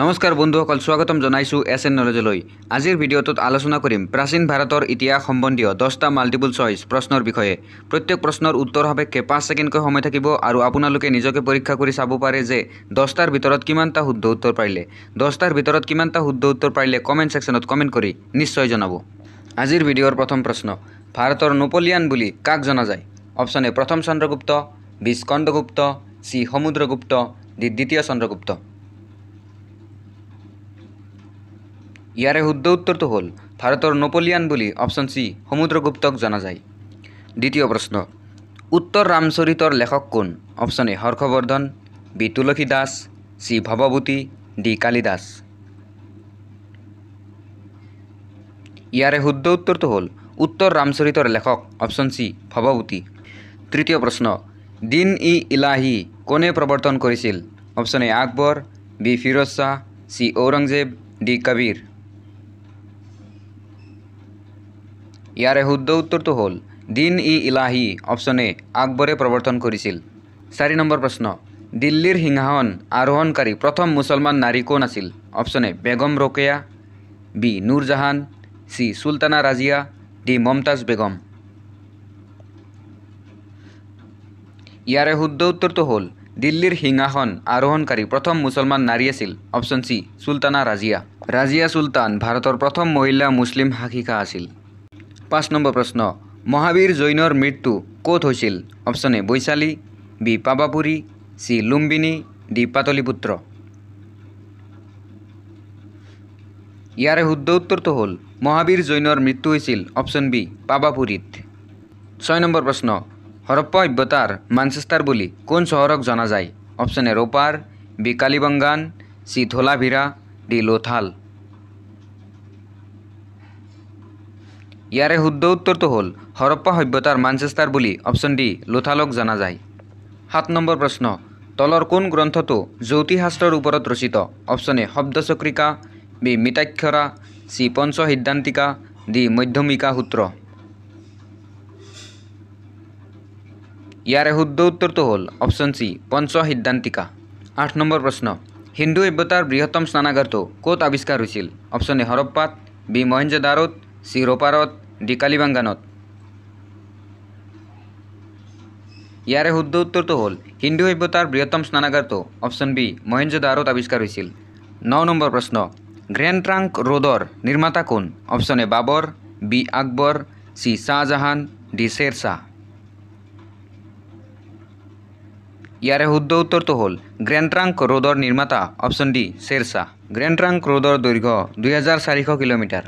নমস্কাৰ বন্ধুসকল স্বাগতম জনাইছোঁ এছ এন নলেজলৈ আজিৰ ভিডিঅ'টোত আলোচনা কৰিম প্ৰাচীন ভাৰতৰ ইতিহাস সম্বন্ধীয় দহটা মাল্টিপুল চইচ প্ৰশ্নৰ বিষয়ে প্ৰত্যেক প্ৰশ্নৰ উত্তৰ সাপেক্ষে পাঁচ ছেকেণ্ডকৈ সময় থাকিব আৰু আপোনালোকে নিজকে পৰীক্ষা কৰি চাব পাৰে যে দহটাৰ ভিতৰত কিমানটা শুদ্ধ উত্তৰ পাৰিলে দহটাৰ ভিতৰত কিমানটা শুদ্ধ উত্তৰ পাৰিলে কমেণ্ট ছেকশ্যনত কমেণ্ট কৰি নিশ্চয় জনাব আজিৰ ভিডিঅ'ৰ প্ৰথম প্ৰশ্ন ভাৰতৰ নেপলিয়ান বুলি কাক জনা যায় অপশ্যন এ প্ৰথম চন্দ্ৰগুপ্ত বিষ্কণ্ডগুপ্ত চি সমুদ্ৰগুপ্ত দ্বিতীয় চন্দ্ৰগুপ্ত ইয়াৰে শুদ্ধ উত্তৰটো হ'ল ভাৰতৰ নপলিয়ান বুলি অপশ্যন চি সমুদ্ৰগুপ্তক জনা যায় দ্বিতীয় প্ৰশ্ন উত্তৰ ৰামচৰিতৰ লেখক কোন option A Harshavardhan B Tulsi Das C Bhavabhuti D Kalidas ইয়াৰে শুদ্ধ উত্তৰটো হ'ল উত্তৰ ৰামচৰিতৰ লেখক অপশ্যন চি ভৱভূতি তৃতীয় প্ৰশ্ন দিন ই ইলাহি কোনে প্ৰৱৰ্তন কৰিছিল option A Akbar B Firoz Shah C Aurangzeb D Kabir ইয়াৰে শুদ্ধ উত্তৰটো হ'ল দিন ই ইলাহী অপশ্যনে আকবৰে প্ৰৱৰ্তন কৰিছিল চাৰি নম্বৰ প্ৰশ্ন দিল্লীৰ সিংহাসন আৰোহণকাৰী প্ৰথম মুছলমান নাৰী কোন আছিল option A Begum Rokeya B Nurjahan C Sultana Razia D Mumtaz Begum ইয়াৰে শুদ্ধ উত্তৰটো হ'ল দিল্লীৰ সিংহাসন আৰোহণকাৰী প্ৰথম মুছলমান নাৰী আছিল অপশ্যন চি চুলতানা ৰাজিয়া ৰাজিয়া চুলতান ভাৰতৰ প্ৰথম মহিলা মুছলিম শাসিকা আছিল পাঁচ নম্বৰ প্ৰশ্ন মহাবীৰ জৈনৰ মৃত্যু ক'ত হৈছিল option A Vaishali B Pavapuri C Lumbini D Pataliputra ইয়াৰে শুদ্ধ উত্তৰটো হ'ল মহাবীৰ জৈনৰ মৃত্যু হৈছিল অপশ্যন বি পাবাপুৰীত ছয় নম্বৰ প্ৰশ্ন হৰপ্পা সভ্যতাৰ মানচেষ্টাৰ বুলি কোন চহৰক জনা যায় option A Ropar B Kalibangan C Dholavira D Lothal ইয়াৰে শুদ্ধ উত্তৰটো হ'ল হৰপ্পা সভ্যতাৰ মানচেষ্টাৰ বুলি অপশ্যন ডি লোথালক জনা যায় সাত নম্বৰ প্ৰশ্ন তলৰ কোন গ্ৰন্থটো জ্যোতিষশাস্ত্ৰৰ ওপৰত ৰচিত option A Shabdachakrika B Mitakshara C Pancha Siddhantika দি মধ্যমিকা সূত্ৰ ইয়াৰে শুদ্ধ উত্তৰটো হ'ল অপশ্যন চি পঞ্চ সিদ্ধান্তিকা আঠ নম্বৰ প্ৰশ্ন হিন্দু সভ্যতাৰ বৃহত্তম স্নানাগাৰটো ক'ত আৱিষ্কাৰ হৈছিল অপশ্যন এ হৰপ্পাত বি মহেন্দ্ৰ দাৰত চি ৰপাৰত ডিকালী বাংগানত ইয়াৰে শুদ্ধ উত্তৰটো হ'ল হিন্দু সভ্যতাৰ বৃহত্তম স্নানাগাৰটো অপশ্যন বি মহেঞ্জ দাৰত আৱিষ্কাৰ হৈছিল ন নম্বৰ প্ৰশ্ন গ্ৰেণ্ড ট্ৰাংক ৰোডৰ নিৰ্মাতা কোন option A Babar B Akbar C Shahjahan D Sher Shah ইয়াৰে শুদ্ধ উত্তৰটো হ'ল গ্ৰেণ্ড ট্ৰাংক ৰোডৰ নিৰ্মাতা option D Sher Shah grand trunk ৰোডৰ দৈৰ্ঘ্য দুহেজাৰ চাৰিশ কিলোমিটাৰ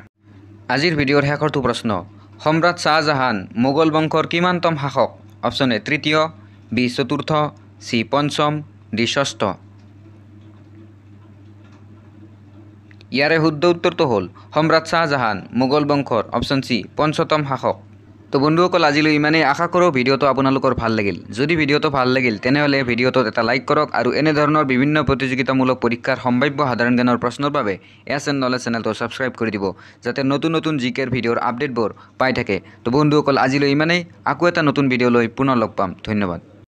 আজিৰ ভিডিঅ'ৰ শেষৰটো প্ৰশ্ন সম্ৰাট শ্বাহজাহান মোগল বংশৰ কিমানতম শাসক অপশ্যন এ তৃতীয় বি চতুৰ্থ চি পঞ্চম ডি ষষ্ঠ ইয়াৰে শুদ্ধ উত্তৰটো হ'ল সম্ৰাট শ্বাহজাহান মোগল বংশৰ অপশ্যন চি পঞ্চতম শাসক তো বন্ধুসকল আজিলো ইমানেই আশা কৰো ভিডিঅ'টো আপোনালোকৰ ভাল লাগিল যদি ভিডিঅ'টো ভাল লাগিল তেনেহলে ভিডিওটোত এটা লাইক কৰক আৰু এনে ধৰণৰ বিভিন্ন প্ৰতিযোগিতামূলক পৰীক্ষাৰ সম্ভাৱ্য সাধাৰণ জ্ঞানৰ প্ৰশ্নৰ বাবে এছ এন নলেজ চেনেলটো ছাবস্ক্ৰাইব কৰি দিব যাতে নতুন নতুন জি কেৰ ভিডিঅ'ৰ আপডেটবোৰ পাই থাকে তো বন্ধুসকল আজিলৈ ইমানেই আকৌ এটা নতুন ভিডিঅ' লৈ পুনৰ লগ পাম ধন্যবাদ